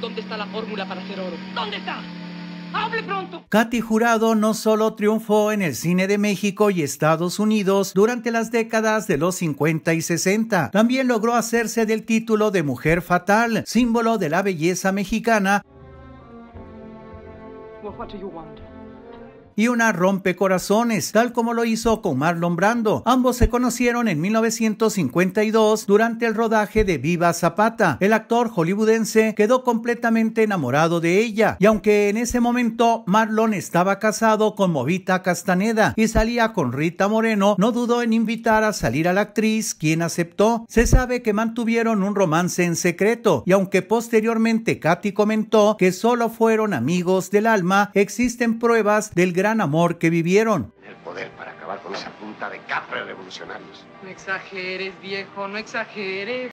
¿Dónde está la fórmula para hacer oro? ¿Dónde está? ¡Hable pronto! Katy Jurado no solo triunfó en el cine de México y Estados Unidos durante las décadas de los 50 y 60, también logró hacerse del título de Mujer Fatal, símbolo de la belleza mexicana. what y una rompecorazones, tal como lo hizo con Marlon Brando. Ambos se conocieron en 1952 durante el rodaje de Viva Zapata. El actor hollywoodense quedó completamente enamorado de ella y aunque en ese momento Marlon estaba casado con Movita Castaneda y salía con Rita Moreno, no dudó en invitar a salir a la actriz, quien aceptó. Se sabe que mantuvieron un romance en secreto y aunque posteriormente Katy comentó que solo fueron amigos del alma, existen pruebas del gran amor que vivieron. El poder para acabar con esa punta de capre revolucionarios. No exageres, viejo, no exageres.